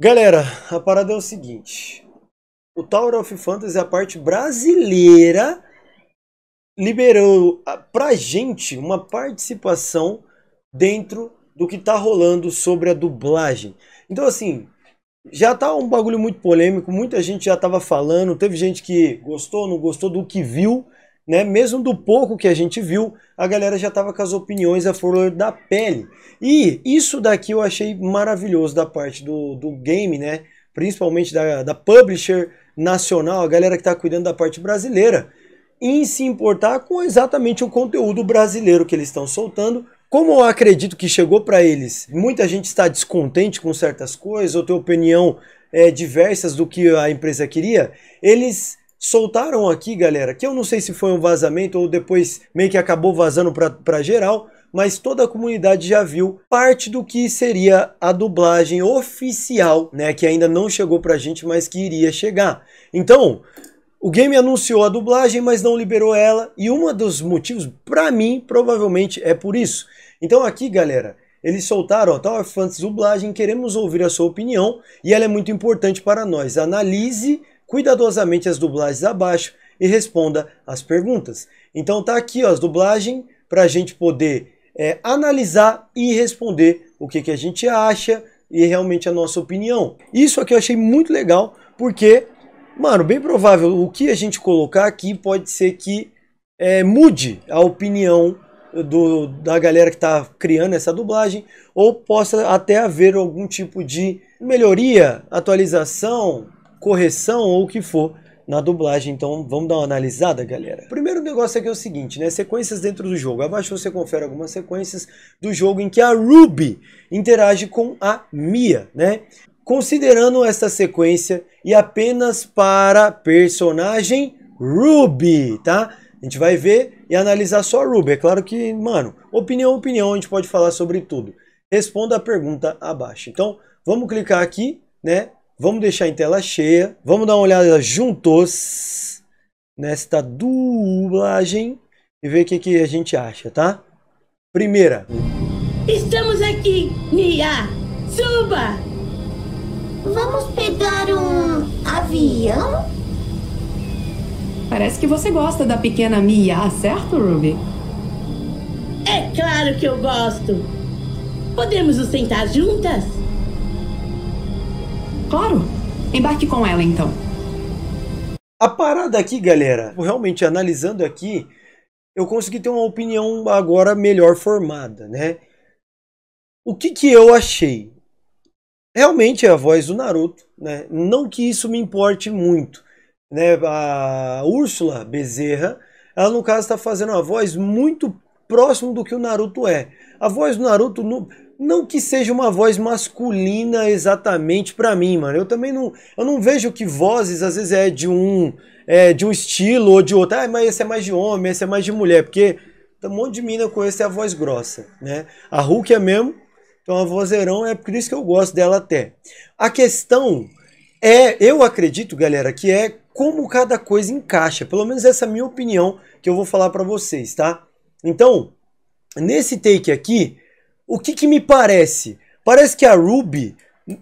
Galera, a parada é o seguinte. O Tower of Fantasy, a parte brasileira, liberou ah, pra gente uma participação dentro do que tá rolando sobre a dublagem. Então, assim, já tá um bagulho muito polêmico, muita gente já tava falando, teve gente que gostou, não gostou do que viu, né? Mesmo do pouco que a gente viu, a galera já estava com as opiniões a flor da pele. E isso daqui eu achei maravilhoso da parte do, do game, né? principalmente da, da publisher nacional, a galera que está cuidando da parte brasileira, em se importar com exatamente o conteúdo brasileiro que eles estão soltando. Como eu acredito que chegou para eles, muita gente está descontente com certas coisas, ou tem opinião é, diversas do que a empresa queria, eles soltaram aqui, galera, que eu não sei se foi um vazamento ou depois meio que acabou vazando para geral, mas toda a comunidade já viu parte do que seria a dublagem oficial, né, que ainda não chegou a gente, mas que iria chegar. Então, o game anunciou a dublagem, mas não liberou ela, e um dos motivos para mim provavelmente é por isso. Então aqui, galera, eles soltaram, ó, Tower Fans dublagem, queremos ouvir a sua opinião, e ela é muito importante para nós. Analise cuidadosamente as dublagens abaixo e responda as perguntas. Então tá aqui ó, as dublagens para a gente poder é, analisar e responder o que, que a gente acha e realmente a nossa opinião. Isso aqui eu achei muito legal porque, mano, bem provável o que a gente colocar aqui pode ser que é, mude a opinião do, da galera que está criando essa dublagem ou possa até haver algum tipo de melhoria, atualização, correção ou o que for na dublagem. Então vamos dar uma analisada, galera. primeiro negócio aqui é o seguinte, né? Sequências dentro do jogo. Abaixo você confere algumas sequências do jogo em que a Ruby interage com a Mia, né? Considerando esta sequência e apenas para personagem Ruby, tá? A gente vai ver e analisar só a Ruby. É claro que, mano, opinião, opinião, a gente pode falar sobre tudo. Responda a pergunta abaixo. Então, vamos clicar aqui, né? Vamos deixar em tela cheia. Vamos dar uma olhada juntos nesta dublagem e ver o que, que a gente acha, tá? Primeira. Estamos aqui, Mia. Suba! Vamos pegar um avião? Parece que você gosta da pequena Mia, certo, Ruby? É claro que eu gosto. Podemos nos sentar juntas? Claro. Embarque com ela então. A parada aqui, galera, realmente analisando aqui, eu consegui ter uma opinião agora melhor formada, né? O que que eu achei? Realmente é a voz do Naruto, né? Não que isso me importe muito, né? A Úrsula Bezerra, ela no caso está fazendo uma voz muito próximo do que o Naruto é. A voz do Naruto, no, não que seja uma voz masculina exatamente para mim, mano. Eu também não, eu não vejo que vozes às vezes é de um, é de um estilo ou de outro. Ah, mas esse é mais de homem, esse é mais de mulher, porque tem um monte de mina com esse é a voz grossa, né? A Hulk é mesmo, então a vozeirão é por isso que eu gosto dela até. A questão é, eu acredito, galera, que é como cada coisa encaixa. Pelo menos essa é a minha opinião que eu vou falar para vocês, tá? Então, nesse take aqui, o que, que me parece? Parece que a Ruby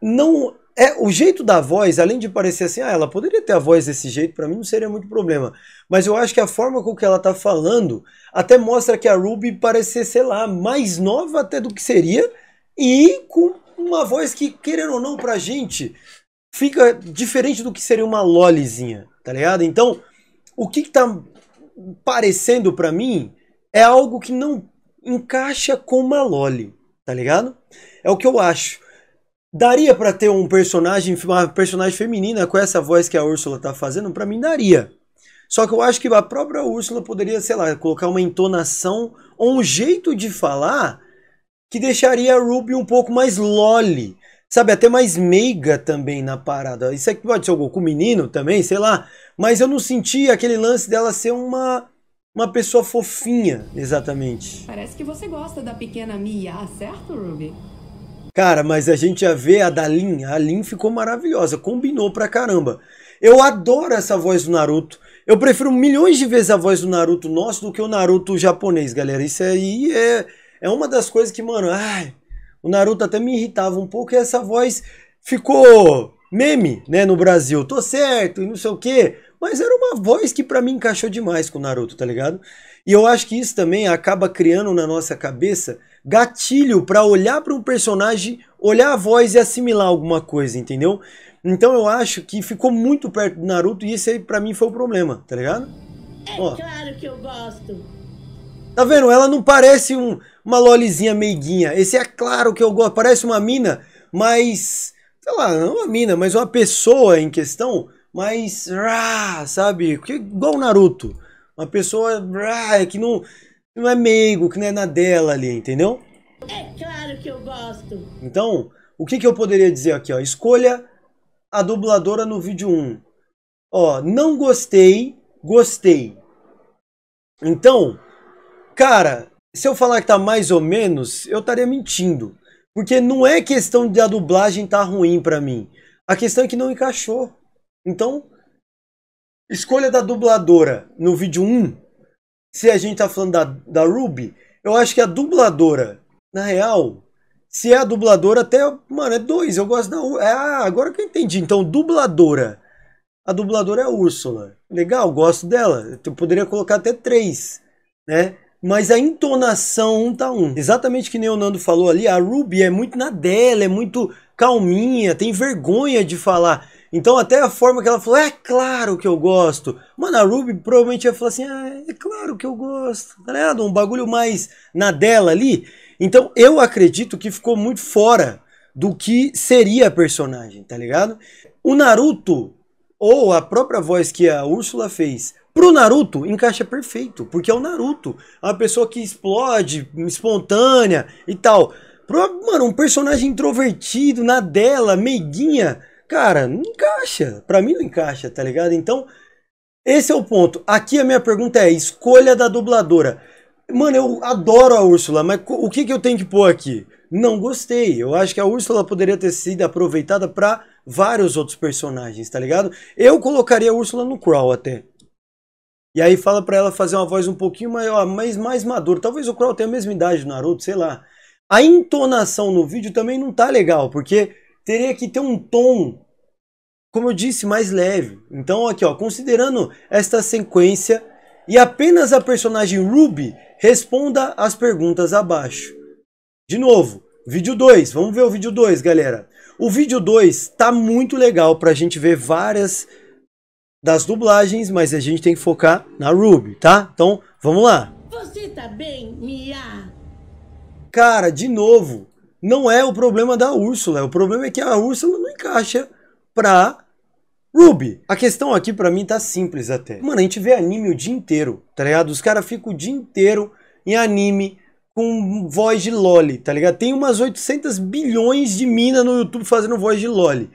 não é o jeito da voz, além de parecer assim, ah, ela poderia ter a voz desse jeito, para mim não seria muito problema. Mas eu acho que a forma com que ela tá falando até mostra que a Ruby parece ser, sei lá, mais nova até do que seria e com uma voz que, querendo ou não, pra gente fica diferente do que seria uma lolizinha, tá ligado? Então, o que, que tá parecendo para mim é algo que não encaixa com Loli, tá ligado? É o que eu acho. Daria para ter um personagem, uma personagem feminina com essa voz que a Úrsula tá fazendo? Para mim daria. Só que eu acho que a própria Úrsula poderia, sei lá, colocar uma entonação ou um jeito de falar que deixaria a Ruby um pouco mais loli. Sabe, até mais meiga também na parada. Isso aqui pode ser o Goku menino também, sei lá. Mas eu não senti aquele lance dela ser uma uma pessoa fofinha, exatamente. Parece que você gosta da pequena Mia, certo, Ruby? Cara, mas a gente já vê a da Lin. A Lin ficou maravilhosa, combinou pra caramba. Eu adoro essa voz do Naruto. Eu prefiro milhões de vezes a voz do Naruto nosso do que o Naruto japonês, galera. Isso aí é, é uma das coisas que, mano, ai, o Naruto até me irritava um pouco e essa voz ficou meme, né, no Brasil. Tô certo e não sei o quê. Mas era uma voz que para mim encaixou demais com o Naruto, tá ligado? E eu acho que isso também acaba criando na nossa cabeça gatilho para olhar para um personagem, olhar a voz e assimilar alguma coisa, entendeu? Então eu acho que ficou muito perto do Naruto e esse aí pra mim foi o problema, tá ligado? É Ó. claro que eu gosto. Tá vendo? Ela não parece um, uma lolizinha meiguinha. Esse é claro que eu gosto. Parece uma mina, mas. Sei lá, não uma mina, mas uma pessoa em questão mas, sabe? Que, igual o Naruto. Uma pessoa é que não, não é meigo, que não é na dela ali, entendeu? É claro que eu gosto. Então, o que, que eu poderia dizer aqui? Ó? Escolha a dubladora no vídeo 1. Ó, não gostei, gostei. Então, cara, se eu falar que tá mais ou menos, eu estaria mentindo. Porque não é questão de a dublagem tá ruim para mim. A questão é que não encaixou. Então, escolha da dubladora no vídeo 1, se a gente tá falando da, da Ruby, eu acho que a dubladora, na real, se é a dubladora, até, mano, é dois, eu gosto da... É, ah, agora que eu entendi, então, dubladora. A dubladora é a Úrsula. Legal, gosto dela. Eu poderia colocar até três, né? Mas a entonação um tá um. Exatamente que nem o Nando falou ali, a Ruby é muito na dela, é muito calminha, tem vergonha de falar. Então até a forma que ela falou, é claro que eu gosto. Mano, a Ruby provavelmente ia falar assim, ah, é claro que eu gosto, tá ligado? Um bagulho mais na dela ali. Então eu acredito que ficou muito fora do que seria a personagem, tá ligado? O Naruto, ou a própria voz que a Úrsula fez Pro Naruto, encaixa perfeito, porque é o Naruto. É uma pessoa que explode, espontânea e tal. Pro, mano, um personagem introvertido, na dela, meiguinha. Cara, não encaixa. Para mim não encaixa, tá ligado? Então, esse é o ponto. Aqui a minha pergunta é: escolha da dubladora. Mano, eu adoro a Úrsula, mas o que, que eu tenho que pôr aqui? Não gostei. Eu acho que a Úrsula poderia ter sido aproveitada para vários outros personagens, tá ligado? Eu colocaria a Úrsula no Crawl até. E aí fala para ela fazer uma voz um pouquinho maior, mas mais madura. Talvez o Crawl tenha a mesma idade do Naruto, sei lá. A entonação no vídeo também não tá legal, porque teria que ter um tom como eu disse, mais leve. Então aqui, ó, considerando esta sequência e apenas a personagem Ruby, responda as perguntas abaixo. De novo, vídeo 2, vamos ver o vídeo 2, galera. O vídeo 2 tá muito legal para a gente ver várias das dublagens, mas a gente tem que focar na Ruby, tá? Então, vamos lá. Você tá bem, Mia? Cara, de novo, não é o problema da Úrsula, o problema é que a Úrsula não encaixa pra Ruby, a questão aqui para mim tá simples até. Mano, a gente vê anime o dia inteiro, tá ligado? Os caras ficam o dia inteiro em anime com voz de loli, tá ligado? Tem umas 800 bilhões de mina no YouTube fazendo voz de loli.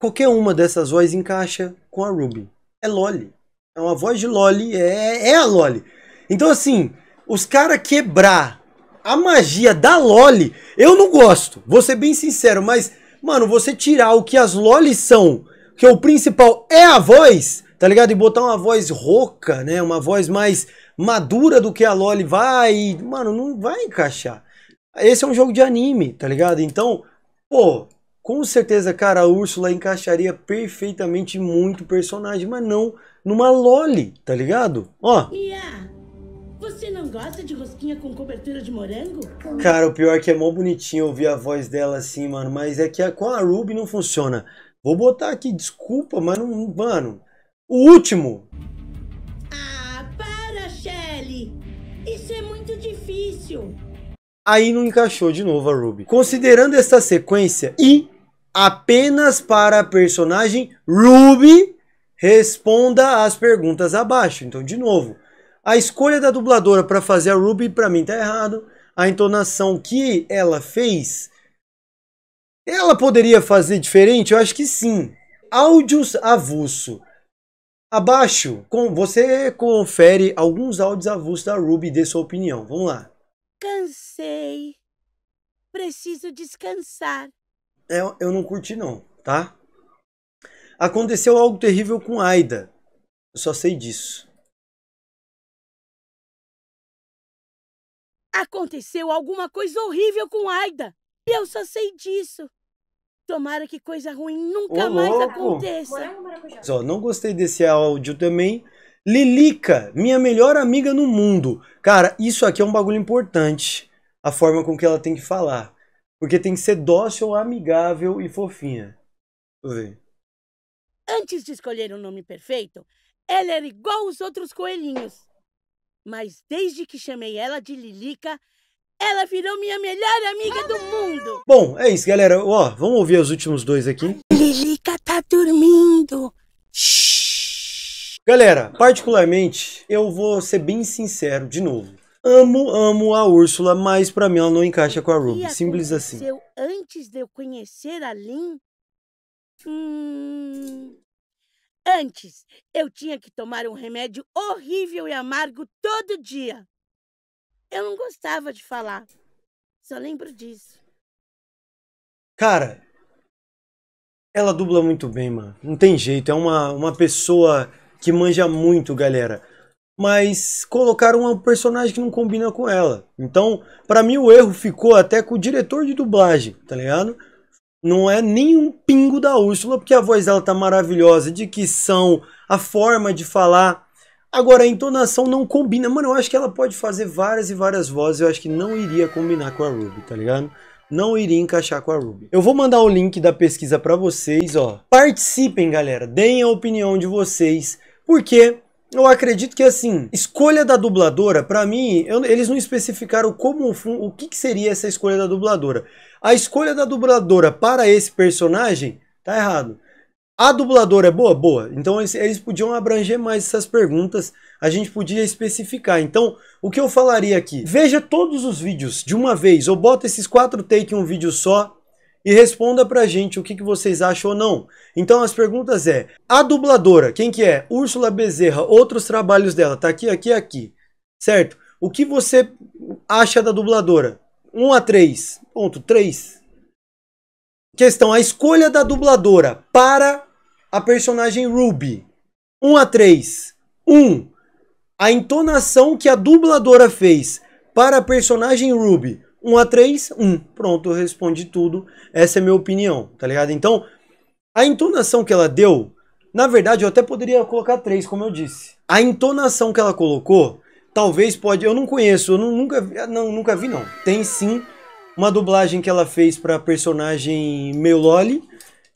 Qualquer uma dessas vozes encaixa com a Ruby. É loli. É uma voz de loli, é, é a loli. Então assim, os caras quebrar a magia da loli, eu não gosto. Vou ser bem sincero, mas mano, você tirar o que as lolis são que o principal é a voz, tá ligado? E botar uma voz rouca, né? Uma voz mais madura do que a Loli vai, mano, não vai encaixar. Esse é um jogo de anime, tá ligado? Então, pô, com certeza, cara, a Úrsula encaixaria perfeitamente muito personagem, mas não numa Loli, tá ligado? Ó. Yeah. Você não gosta de rosquinha com cobertura de morango? Cara, o pior é que é mó bonitinho ouvir a voz dela assim, mano. Mas é que a, com a Ruby não funciona. Vou botar aqui, desculpa, mas não. Mano, o último. Ah, para, Shelly! Isso é muito difícil. Aí não encaixou de novo a Ruby. Considerando esta sequência e apenas para a personagem Ruby, responda as perguntas abaixo. Então, de novo, a escolha da dubladora para fazer a Ruby para mim tá errado. A entonação que ela fez ela poderia fazer diferente? Eu acho que sim. Áudios avulso. Abaixo, com, você confere alguns áudios avulsos da Ruby e dê sua opinião. Vamos lá. Cansei. Preciso descansar. É, eu não curti não, tá? Aconteceu algo terrível com Aida. Eu só sei disso. Aconteceu alguma coisa horrível com Aida. E eu só sei disso. Tomara que coisa ruim nunca Ô, mais aconteça. É só não gostei desse áudio também. Lilica, minha melhor amiga no mundo. Cara, isso aqui é um bagulho importante. A forma com que ela tem que falar. Porque tem que ser dócil, amigável e fofinha. Deixa eu ver. Antes de escolher o um nome perfeito, ela era igual os outros coelhinhos. Mas desde que chamei ela de Lilica, ela virou minha melhor amiga do mundo. Bom, é isso, galera. Ó, vamos ouvir os últimos dois aqui. Lilica tá dormindo. Shhh. Galera, particularmente, eu vou ser bem sincero de novo. Amo, amo a Úrsula, mas pra mim ela não encaixa com a Ruby. Simples assim. Antes de eu conhecer a Lin? Hum... Antes, eu tinha que tomar um remédio horrível e amargo todo dia. Eu não gostava de falar. Só lembro disso. Cara, ela dubla muito bem, mano. Não tem jeito. É uma, uma pessoa que manja muito, galera. Mas colocaram um personagem que não combina com ela. Então, para mim, o erro ficou até com o diretor de dublagem, tá ligado? Não é nem um pingo da Úrsula, porque a voz dela tá maravilhosa, de que são, a forma de falar. Agora, a entonação não combina. Mano, eu acho que ela pode fazer várias e várias vozes. Eu acho que não iria combinar com a Ruby, tá ligado? Não iria encaixar com a Ruby. Eu vou mandar o link da pesquisa pra vocês, ó. Participem, galera. Deem a opinião de vocês. Porque eu acredito que, assim, escolha da dubladora, pra mim, eu, eles não especificaram como o que, que seria essa escolha da dubladora. A escolha da dubladora para esse personagem tá errado. A dubladora é boa? Boa. Então eles, podiam abranger mais essas perguntas, a gente podia especificar. Então, o que eu falaria aqui? Veja todos os vídeos de uma vez, ou bota esses quatro takes em um vídeo só, e responda pra gente o que, que vocês acham ou não. Então as perguntas é, a dubladora, quem que é? Úrsula Bezerra, outros trabalhos dela, tá aqui, aqui, aqui, certo? O que você acha da dubladora? 1 um a 3, ponto, 3. Questão, a escolha da dubladora para a personagem Ruby. 1 a 3. 1. a entonação que a dubladora fez para a personagem Ruby. 1 a 3, 1. Pronto, eu respondi tudo. Essa é a minha opinião, tá ligado? Então, a entonação que ela deu, na verdade, eu até poderia colocar 3, como eu disse. A entonação que ela colocou, talvez pode, eu não conheço, eu não, nunca, ah, não, nunca vi não. Tem sim uma dublagem que ela fez para a personagem Meiloli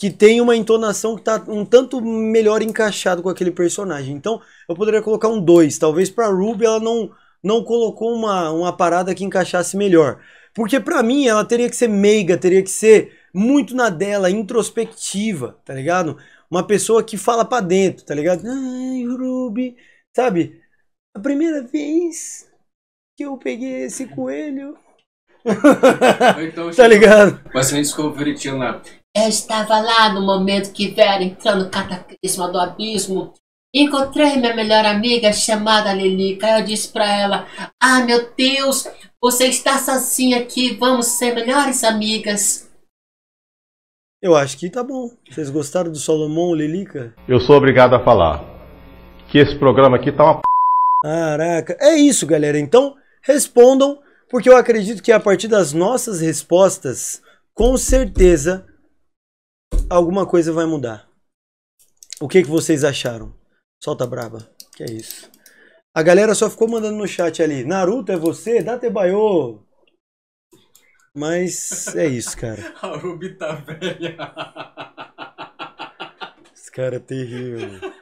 que tem uma entonação que está um tanto melhor encaixado com aquele personagem. Então, eu poderia colocar um 2. Talvez para Ruby ela não, não colocou uma, uma parada que encaixasse melhor. Porque para mim ela teria que ser meiga, teria que ser muito na dela, introspectiva, tá ligado? Uma pessoa que fala para dentro, tá ligado? Ai, Ruby, sabe? A primeira vez que eu peguei esse coelho. então, tá ligado? Basicamente descobriu lá. Eu estava lá no momento que vieram entrando no cataclisma do abismo. Encontrei minha melhor amiga chamada Lilica. Eu disse para ela: Ah, meu Deus, você está sozinha aqui. Vamos ser melhores amigas. Eu acho que tá bom. Vocês gostaram do Solomon, Lilica? Eu sou obrigado a falar que esse programa aqui tá uma Caraca, é isso, galera. Então, respondam, porque eu acredito que a partir das nossas respostas, com certeza alguma coisa vai mudar. O que, que vocês acharam? Solta braba. Que é isso. A galera só ficou mandando no chat ali. Naruto é você? Date baiô. Mas é isso, cara. A Ruby tá velha. Esse cara é terrível.